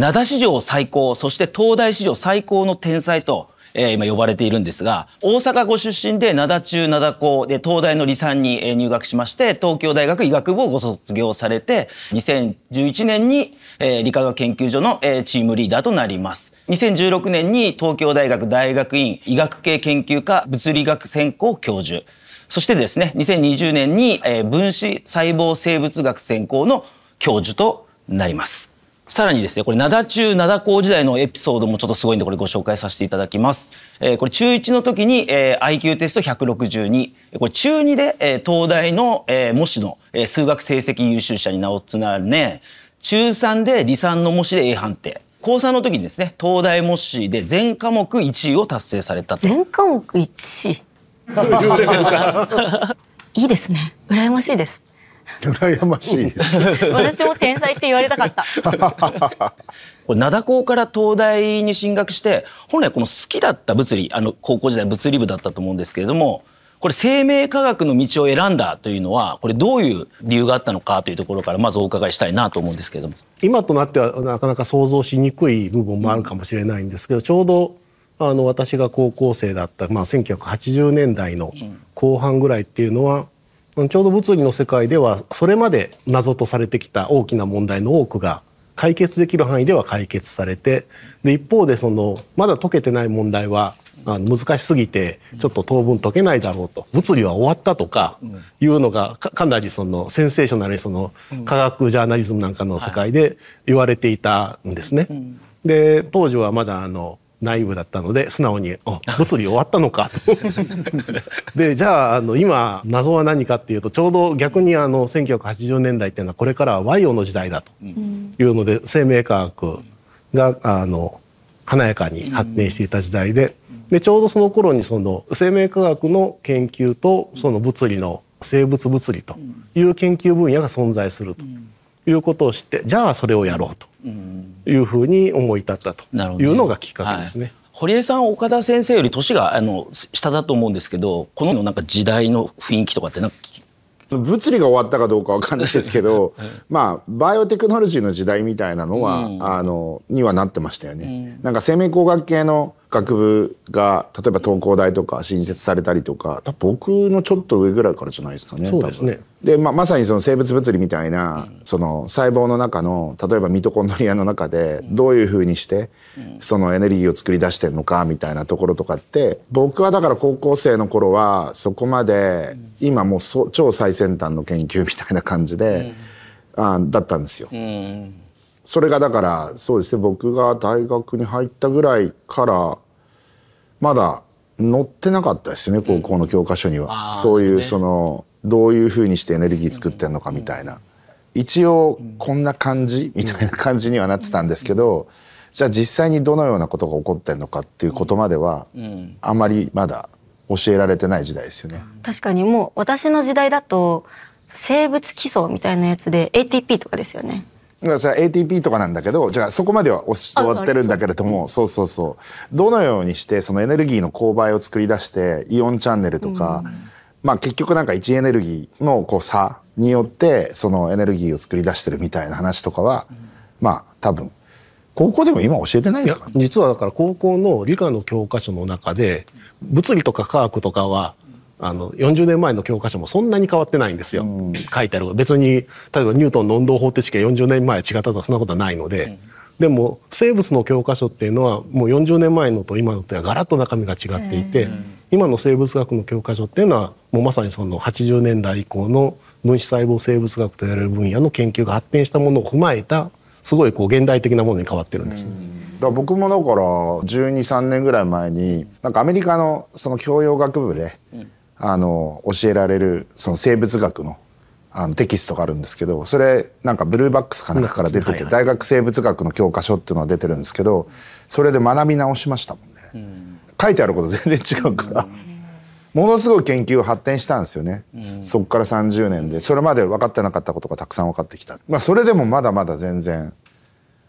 灘史上最高、そして東大史上最高の天才と、えー、今呼ばれているんですが、大阪ご出身で灘中灘高で東大の理産に入学しまして、東京大学医学部をご卒業されて、2011年に、えー、理化学研究所の、えー、チームリーダーとなります。2016年に東京大学大学院医学系研究科物理学専攻教授。そしてですね、2020年に、え分子細胞生物学専攻の教授となります。さらにですね、これ、灘中、灘高時代のエピソードもちょっとすごいんで、これご紹介させていただきます。えー、これ、中1の時に、えー、IQ テスト162。これ、中2で、えー、東大の、えー、模試の、えー、数学成績優秀者に名を連ね、中3で理算の模試で A 判定。高3の時にですね、東大模試で全科目1位を達成されたと。全科目1位 いいですね。羨ましいです。羨ましい私も天才って言われたかった 灘高から東大に進学して本来この好きだった物理あの高校時代物理部だったと思うんですけれどもこれ生命科学の道を選んだというのはこれどういう理由があったのかというところからまずお伺いしたいなと思うんですけれども今となってはなかなか想像しにくい部分もあるかもしれないんですけど、ちょうどあの私が高校生だった、まあ、1980年代の後半ぐらいっていうのは、ちょうど物理の世界ではそれまで謎とされてきた大きな問題の多くが解決できる範囲では解決されてで一方でそのまだ解けてない問題は難しすぎてちょっと当分解けないだろうと物理は終わったとかいうのがかなりそのセンセーショナルにその科学ジャーナリズムなんかの世界で言われていたんですね。で当時はまだあの内部だったので素直に「あ物理終わったのか」と でじゃああの今謎は何かっていうとちょうど逆にあの1980年代っていうのはこれからは和洋の時代だというので、生命科学があの華やかに発展していた時代で,、でちょうどその頃にその生命科学の研究とその物理の生物物理という研究分野が存在するということを知ってじゃあそれをやろうというふうに思い立ったというのがきっかけですね。堀江さん岡田先生より年があの下だと思うんですけどこのなんか時代の雰囲気とかってなんか物理が終わったかどうかわかんないですけど、まあバイオテクノロジーの時代みたいなのは、うん、あのにはなってましたよね、うん、なんか生命工学系の学部が例えば東工大とか新設されたりとか僕のちょっと上ぐらいからじゃないですかね。そうですねで、まあ、まさにその生物物理みたいな、うん、その細胞の中の例えばミトコンドリアの中でどういうふうにして、そのエネルギーを作り出してるのかみたいなところとかって僕はだから高校生の頃はそこまで、今もう超最先端の研究みたいな感じで、あだったんですよ。それがだからそうですね僕が大学に入ったぐらいからまだ載ってなかったですね高校の教科書には、うん、そういうそのどういうふうにしてエネルギー作ってんのかみたいな、一応こんな感じみたいな感じにはなってたんですけど、じゃあ実際にどのようなことが起こってんのかっていうことまでは、あんまりまだ教えられてない時代ですよね。確かにもう私の時代だと生物基礎みたいなやつで ATP とかですよね。だから ATP とかなんだけどじゃあそこまでは終わってるんだけれどもそうそうそうどのようにしてそのエネルギーの勾配を作り出してイオンチャンネルとか、うん、まあ結局なんか位置エネルギーのこう差によってそのエネルギーを作り出してるみたいな話とかは、うん、まあ多分高校でも今教えてないですか、ね、実はだから高校の理科の教科書の中で物理とか科学とかはあの40年前の教科書もそんなに変わってないんですよ、うん、書いてある別に例えばニュートンの運動方程式が40年前違ったとかそんなことはないので、うん、でも生物の教科書っていうのはもう40年前のと今のとはガラッと中身が違っていて、うん、今の生物学の教科書っていうのはもうまさにその80年代以降の分子細胞生物学といわれる分野の研究が発展したものを踏まえたすごいこう現代的なものに変わってるんです、ね、だ僕もだから1 2 3年ぐらい前になんかアメリカのその教養学部で、あの教えられるその生物学のあのテキストがあるんですけどそれなんかブルーバックスかなんかから出てて、大学生物学の教科書っていうのが出てるんですけどそれで学び直しましたもんね、書いてあること 全然違うから、ものすごい研究発展したんですよね、そこから30年でそれまで分かってなかったことがたくさん分かってきた、まあ、それでもまだまだ全然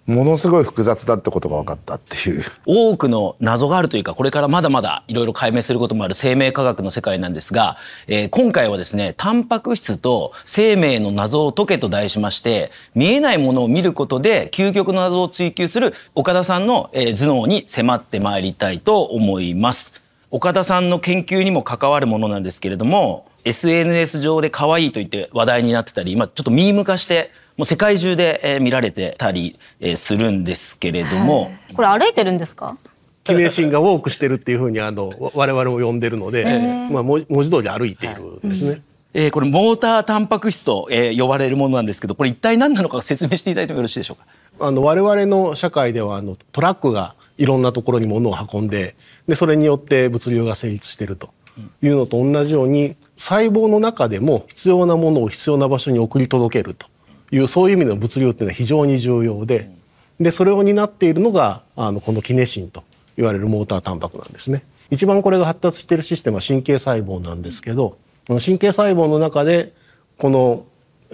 ものすごい複雑だってことが分かったっていう多くの謎があるというかこれからまだまだいろいろ解明することもある生命科学の世界なんですが、えー、今回はですねタンパク質と生命の謎を解けと題しまして見えないものを見ることで究極の謎を追求する岡田さんの、えー、頭脳に迫ってまいりたいと思います岡田さんの研究にも関わるものなんですけれども SNS 上で可愛いと言って話題になってたり今ちょっとミーム化してもう世界中で見られてたりするんですけれども。これ歩いてるんですかキネシがウォークしてるっていうふうにあの我々も呼んでるので、まあ、文字通り歩いているんですね。えー、これモータータンパク質と、えー、呼ばれるものなんですけどこれ一体何なのか説明していただいてもよろしいでしょうかあの我々の社会ではあのトラックがいろんなところに物を運んででそれによって物流が成立しているというのと同じように細胞の中でも必要なものを必要な場所に送り届けるというそういう意味の物流っていうのは非常に重要ででそれを担っているのがあのこのキネシンと言われるモータータンパクなんですね。一番これが発達しているシステムは神経細胞なんですけどの神経細胞の中でこの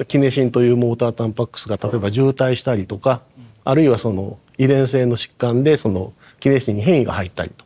キネシンというモータータンパク質が例えば渋滞したりとかあるいはその遺伝性の疾患でそのキネシンに変異が入ったりと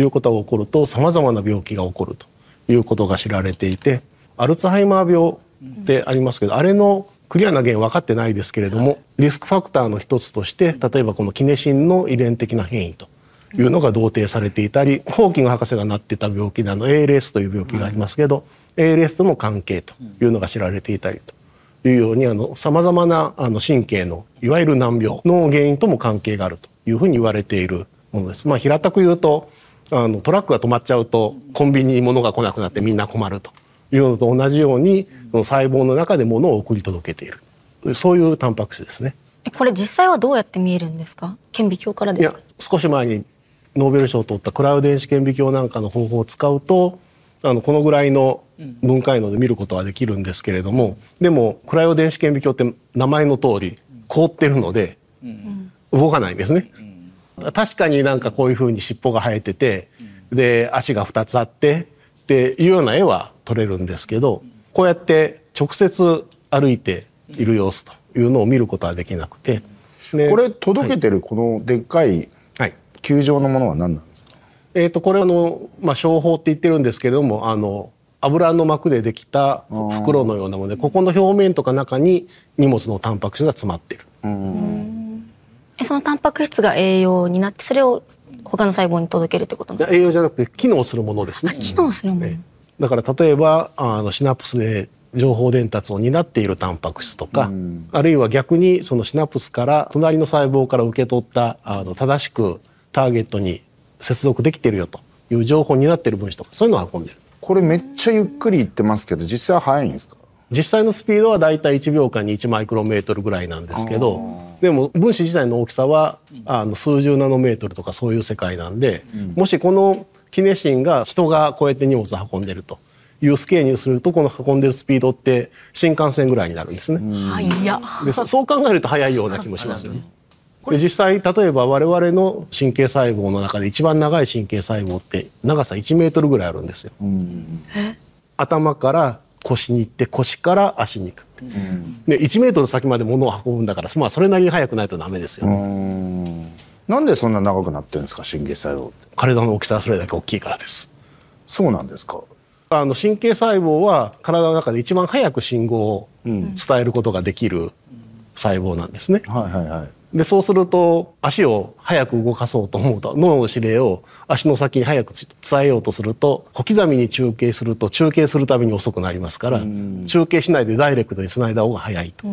いうことが起こるとさまざまな病気が起こるということが知られていてアルツハイマー病ってありますけどあれのクリアな源分かってないですけれども、はい、リスクファクターの一つとして例えばこのキネシンの遺伝的な変異というのが同定されていたりホーキング博士がなってた病気であの ALS という病気がありますけど、ALS との関係というのが知られていたりと。いうようにさまざまなあの神経のいわゆる難病の原因とも関係があるというふうに言われているものです。まあ、平たく言うとあのトラックが止まっちゃうとコンビニに物が来なくなってみんな困るというのと同じようにの細胞の中でものを送り届けているそういうタンパク質ですねこれ実際はどうやって見えるんですか顕微鏡からです少し前にノーベル賞を取ったクラウ電子顕微鏡なんかの方法を使うとあのこのぐらいの分解能で見ることはできるんですけれどもでもクライオ電子顕微鏡って名前の通り凍ってるので動かないんですね。確かになんかこういうふうに尻尾が生えててで足が2つあってっていうような絵は撮れるんですけどこうやって直接歩いている様子というのを見ることはできなくて。これ届けてるこのでっかい球状のものは何なんですか、えー、とこれあの、まあ、商法って言ってるんですけれどもあの油の膜でできた袋のようなものでここの表面とか中に荷物のタンパク質が詰まってる。えそのタンパク質が栄養になってそれを他の細胞に届けるってことなんですか栄養じゃなくて機能するものですね。機能するもの、ねだから例えばあのシナプスで情報伝達を担っているタンパク質とか、うん、あるいは逆にそのシナプスから隣の細胞から受け取ったあの正しくターゲットに接続できてるよという情報になってる分子とかそういうのを運んでるこれめっちゃゆっくりいってますけど実際は速いんですか実際のスピードはだいたい1秒間に1マイクロメートルぐらいなんですけどでも分子自体の大きさはあの数十ナノメートルとかそういう世界なんで、うん、もしこのキネシンが人がこうやって荷物を運んでると。いうスケールにするとこの運んでるスピードって新幹線ぐらいになるんですね。はいや。でそう考えると早いような気もしますよね。で実際例えば我々の神経細胞の中で一番長い神経細胞って長さ1メートルぐらいあるんですよ。頭から腰に行って腰から足に行く。で1メートル先まで物を運ぶんだからまあそれなりに速くないとダメですよ、ね。なんでそんな長くなってるんですか神経細胞って体の大きさはそれだけ大きいからですそうなんですかあの神経細胞は体の中で一番早く信号を伝えることができる細胞なんですね、うん、はいはいはいでそうすると足を早く動かそうと思うと脳の指令を足の先に早く伝えようとすると小刻みに中継すると中継するために遅くなりますから中継しないでダイレクトにつないだ方が早いと。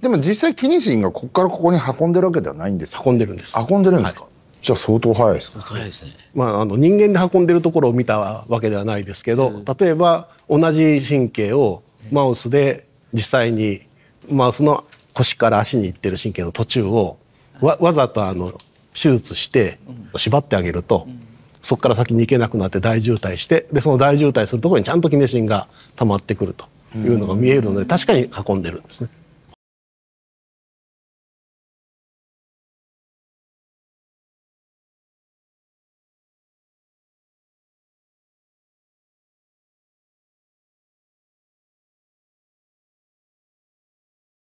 でも実際キニシンがここからここに運んでるわけではないんです運んでるんです運んでるんですか、はいじゃあ相当早いですね。早いですね。まああの人間で運んでるところを見たわけではないですけど、例えば同じ神経をマウスで実際にマウスの腰から足に行ってる神経の途中をわわざとあの手術して縛ってあげると、そこから先に行けなくなって大渋滞してでその大渋滞するところにちゃんとキネシンが溜まってくるというのが見えるので、確かに運んでるんですね。